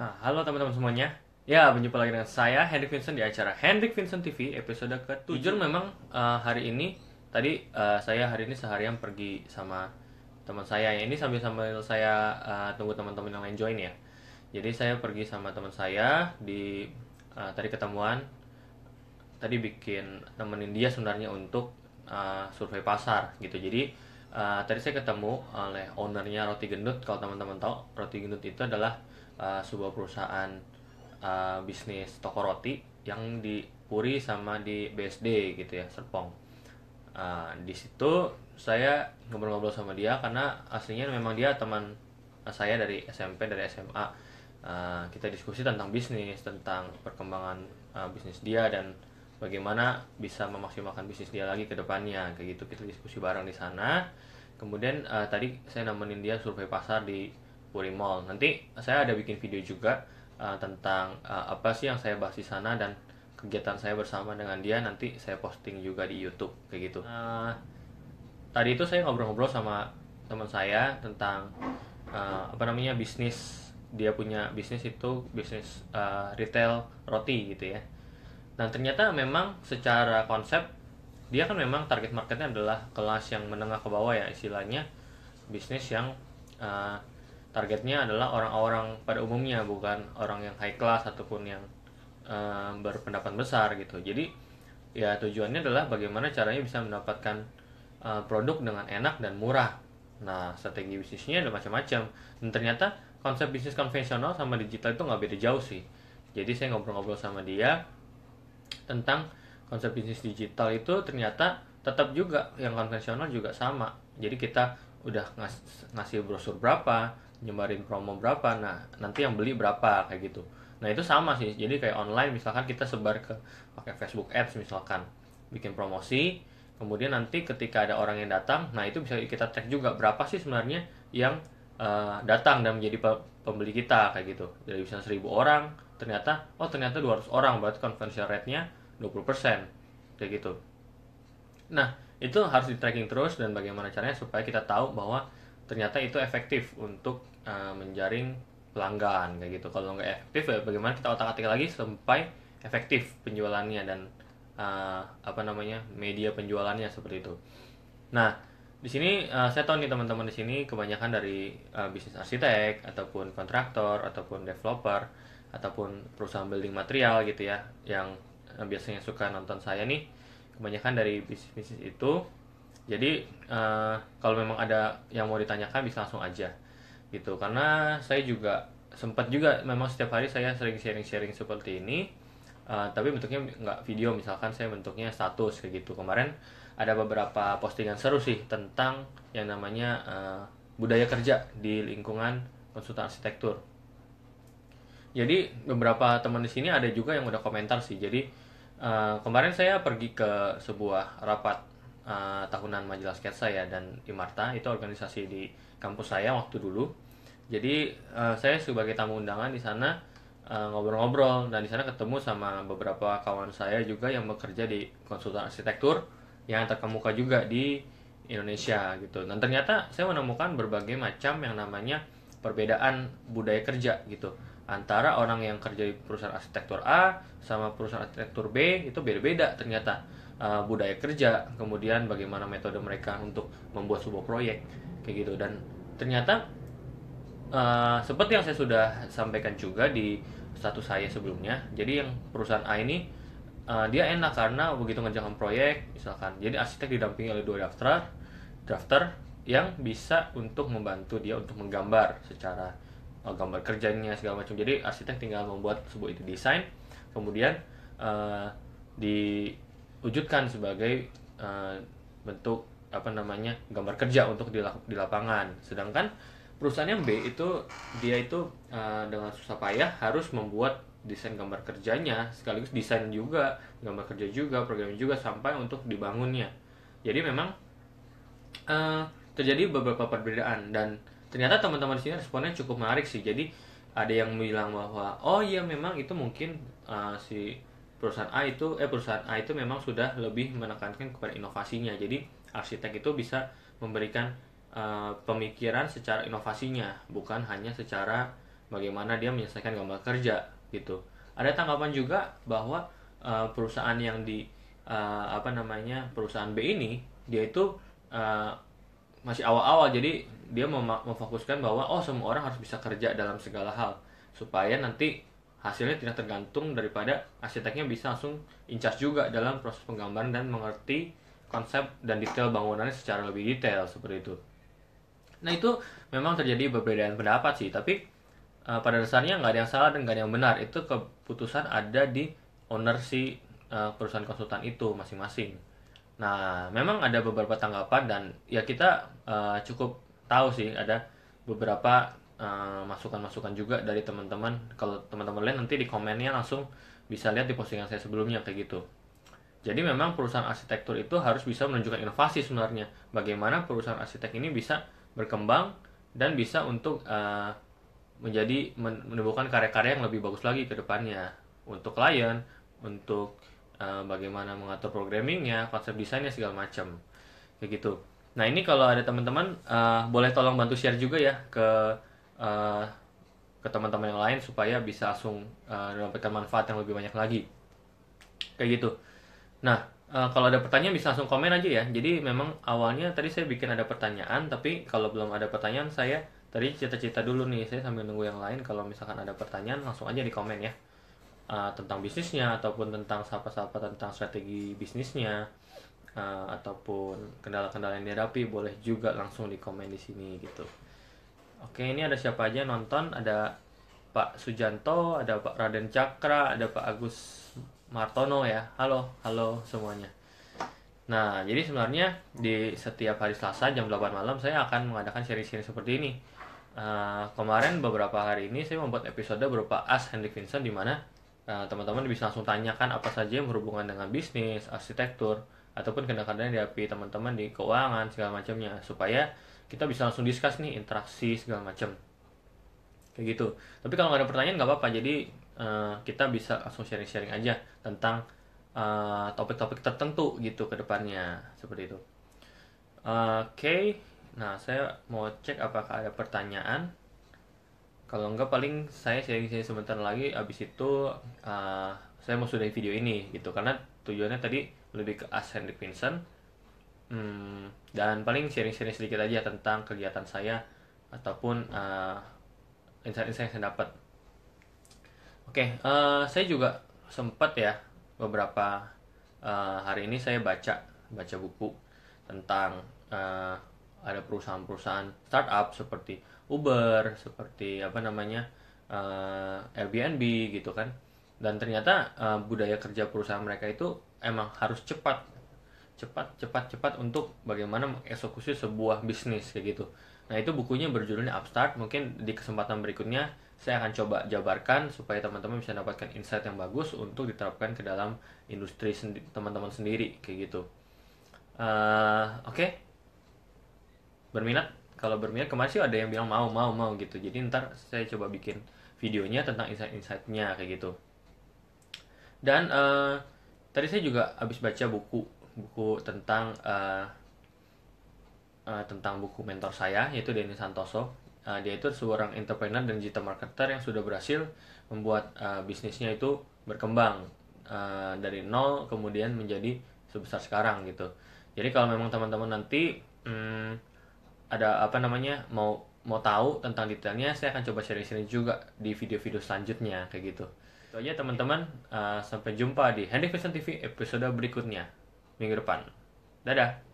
Nah, halo teman-teman semuanya. Ya, berjumpa lagi dengan saya Hendrik Vincent di acara Hendrik Vincent TV episode ke-7. Jujur iya. memang uh, hari ini tadi uh, saya hari ini seharian pergi sama teman saya. Ya, ini sambil sambil saya uh, tunggu teman-teman yang lain join ya. Jadi saya pergi sama teman saya di uh, tadi ketemuan tadi bikin temenin dia sebenarnya untuk uh, survei pasar gitu. Jadi uh, tadi saya ketemu oleh ownernya Roti Gendut. Kalau teman-teman tahu, Roti Gendut itu adalah uh, sebuah perusahaan uh, bisnis toko roti yang di Puri sama di BSD gitu ya Serpong. Uh, di situ saya ngobrol-ngobrol sama dia karena aslinya memang dia teman saya dari SMP dari SMA. Uh, kita diskusi tentang bisnis, tentang perkembangan uh, bisnis dia dan bagaimana bisa memaksimalkan bisnis dia lagi ke depannya kayak gitu kita diskusi bareng di sana kemudian uh, tadi saya nemenin dia survei pasar di Puri Mall. Nanti saya ada bikin video juga uh, tentang uh, apa sih yang saya bahas di sana dan kegiatan saya bersama dengan dia nanti saya posting juga di YouTube kayak gitu. Uh, tadi itu saya ngobrol-ngobrol sama teman saya tentang uh, apa namanya bisnis dia punya bisnis itu bisnis uh, retail roti gitu ya. Dan ternyata memang secara konsep dia kan memang target marketnya adalah kelas yang menengah ke bawah ya istilahnya bisnis yang uh, targetnya adalah orang-orang pada umumnya bukan orang yang high class ataupun yang uh, berpendapat besar gitu jadi ya tujuannya adalah bagaimana caranya bisa mendapatkan uh, produk dengan enak dan murah nah strategi bisnisnya ada macam-macam dan ternyata konsep bisnis konvensional sama digital itu nggak beda jauh sih jadi saya ngobrol-ngobrol sama dia tentang konsep bisnis digital itu ternyata tetap juga yang konvensional juga sama jadi kita udah ngas ngasih brosur berapa nyebarin promo berapa nah nanti yang beli berapa kayak gitu nah itu sama sih jadi kayak online misalkan kita sebar ke pakai Facebook Ads misalkan bikin promosi kemudian nanti ketika ada orang yang datang nah itu bisa kita cek juga berapa sih sebenarnya yang uh, datang dan menjadi pembeli kita kayak gitu dari bisa 1000 orang ternyata oh ternyata 200 orang berarti conversion rate-nya 20% kayak gitu nah itu harus di tracking terus dan bagaimana caranya supaya kita tahu bahwa ternyata itu efektif untuk uh, menjaring pelanggan kayak gitu kalau nggak efektif ya bagaimana kita otak-atik lagi sampai efektif penjualannya dan uh, apa namanya media penjualannya seperti itu nah di sini uh, saya tahu nih teman-teman di sini kebanyakan dari uh, bisnis arsitek ataupun kontraktor ataupun developer ataupun perusahaan building material gitu ya yang uh, biasanya suka nonton saya nih kebanyakan dari bisnis bisnis itu jadi uh, kalau memang ada yang mau ditanyakan bisa langsung aja gitu karena saya juga sempat juga memang setiap hari saya sering sharing-sharing seperti ini Uh, tapi bentuknya nggak video misalkan saya bentuknya status kayak gitu kemarin ada beberapa postingan seru sih tentang yang namanya uh, budaya kerja di lingkungan konsultan arsitektur jadi beberapa teman di sini ada juga yang udah komentar sih jadi uh, kemarin saya pergi ke sebuah rapat Eh, tahunan majalah sketsa ya dan Imarta itu organisasi di kampus saya waktu dulu jadi uh, saya sebagai tamu undangan di sana eh, ngobrol-ngobrol uh, dan di sana ketemu sama beberapa kawan saya juga yang bekerja di konsultan arsitektur yang terkemuka juga di Indonesia gitu dan ternyata saya menemukan berbagai macam yang namanya perbedaan budaya kerja gitu antara orang yang kerja di perusahaan arsitektur A sama perusahaan arsitektur B itu beda-beda ternyata uh, budaya kerja, kemudian bagaimana metode mereka untuk membuat sebuah proyek kayak gitu dan ternyata uh, seperti yang saya sudah sampaikan juga di status saya sebelumnya, jadi yang perusahaan A ini uh, dia enak karena begitu ngerjakan proyek misalkan, jadi arsitek didampingi oleh dua drafter, drafter yang bisa untuk membantu dia untuk menggambar secara uh, gambar kerjanya segala macam. Jadi arsitek tinggal membuat sebuah itu desain, kemudian uh, di wujudkan sebagai uh, bentuk apa namanya gambar kerja untuk di, di lapangan sedangkan perusahaan yang B itu dia itu uh, dengan susah payah harus membuat desain gambar kerjanya sekaligus desain juga gambar kerja juga program juga sampai untuk dibangunnya jadi memang uh, terjadi beberapa perbedaan dan ternyata teman-teman di sini responnya cukup menarik sih jadi ada yang bilang bahwa oh iya memang itu mungkin uh, si perusahaan A itu eh perusahaan A itu memang sudah lebih menekankan kepada inovasinya. Jadi arsitek itu bisa memberikan uh, pemikiran secara inovasinya, bukan hanya secara bagaimana dia menyelesaikan gambar kerja gitu. Ada tanggapan juga bahwa uh, perusahaan yang di uh, apa namanya perusahaan B ini dia itu uh, masih awal-awal jadi dia memfokuskan bahwa oh semua orang harus bisa kerja dalam segala hal supaya nanti hasilnya tidak tergantung daripada arsiteknya bisa langsung incas juga dalam proses penggambaran dan mengerti konsep dan detail bangunannya secara lebih detail seperti itu. Nah itu memang terjadi perbedaan pendapat sih, tapi uh, pada dasarnya nggak ada yang salah dan nggak ada yang benar. Itu keputusan ada di owner si uh, perusahaan konsultan itu masing-masing. Nah memang ada beberapa tanggapan dan ya kita uh, cukup tahu sih ada beberapa masukan eh, masukan-masukan juga dari teman-teman. Kalau teman-teman lihat nanti di komennya langsung bisa lihat di postingan saya sebelumnya kayak gitu. Jadi memang perusahaan arsitektur itu harus bisa menunjukkan inovasi sebenarnya. Bagaimana perusahaan arsitek ini bisa berkembang dan bisa untuk uh, menjadi menimbulkan karya-karya yang lebih bagus lagi ke depannya untuk klien, untuk uh, bagaimana mengatur programmingnya, konsep desainnya segala macam kayak gitu. Nah ini kalau ada teman-teman uh, boleh tolong bantu share juga ya ke Eh, ke teman-teman yang lain supaya bisa langsung uh, mendapatkan manfaat yang lebih banyak lagi kayak gitu nah uh, kalau ada pertanyaan bisa langsung komen aja ya jadi memang awalnya tadi saya bikin ada pertanyaan tapi kalau belum ada pertanyaan saya tadi cerita-cerita dulu nih saya sambil nunggu yang lain kalau misalkan ada pertanyaan langsung aja di komen ya uh, tentang bisnisnya ataupun tentang siapa-siapa tentang strategi bisnisnya uh, ataupun kendala-kendala yang dihadapi boleh juga langsung di komen di sini gitu Oke, ini ada siapa aja nonton? Ada Pak Sujanto, ada Pak Raden Cakra, ada Pak Agus Martono ya. Halo, halo semuanya. Nah, jadi sebenarnya di setiap hari Selasa jam 8 malam saya akan mengadakan seri-seri seperti ini. Uh, kemarin beberapa hari ini saya membuat episode berupa Ask Henry Vincent di mana teman eh, teman-teman bisa langsung tanyakan apa saja yang berhubungan dengan bisnis, arsitektur, ataupun kadang-kadang di teman-teman di keuangan segala macamnya supaya kita bisa langsung discuss nih interaksi segala macam kayak gitu tapi kalau nggak ada pertanyaan nggak apa-apa jadi uh, kita bisa langsung sharing-sharing aja tentang topik eh, topik-topik tertentu gitu ke depannya seperti itu uh, oke okay. nah saya mau cek apakah ada pertanyaan kalau enggak paling saya sharing-sharing sebentar lagi abis itu uh, saya mau sudahi video ini gitu karena tujuannya tadi lebih ke ascending Vincent Hmm, dan paling sharing-sharing sedikit aja tentang kegiatan saya ataupun uh, insight-insight yang saya dapat. Oke, okay, uh, eh, saya juga sempat ya beberapa uh, hari ini saya baca baca buku tentang uh, ada perusahaan-perusahaan startup seperti Uber, seperti apa namanya uh, Airbnb gitu kan. Dan ternyata uh, budaya kerja perusahaan mereka itu emang harus cepat cepat cepat cepat untuk bagaimana mengeksekusi sebuah bisnis kayak gitu nah itu bukunya berjudulnya Upstart mungkin di kesempatan berikutnya saya akan coba jabarkan supaya teman-teman bisa dapatkan insight yang bagus untuk diterapkan ke dalam industri teman teman-teman sendiri kayak gitu uh, oke okay. berminat kalau berminat kemarin sih ada yang bilang mau mau mau gitu jadi ntar saya coba bikin videonya tentang insight-insightnya kayak gitu dan uh, tadi saya juga habis baca buku buku tentang uh, uh, tentang buku mentor saya yaitu Denny Santoso. Uh, dia itu seorang entrepreneur dan digital marketer yang sudah berhasil membuat uh, bisnisnya itu berkembang uh, dari nol kemudian menjadi sebesar sekarang gitu. Jadi kalau memang teman-teman nanti hmm, ada apa namanya mau mau tahu tentang detailnya saya akan coba share di sini juga di video-video selanjutnya kayak gitu. Itu aja teman-teman, uh, sampai jumpa di Handy Fashion TV episode berikutnya minggu depan. Dadah.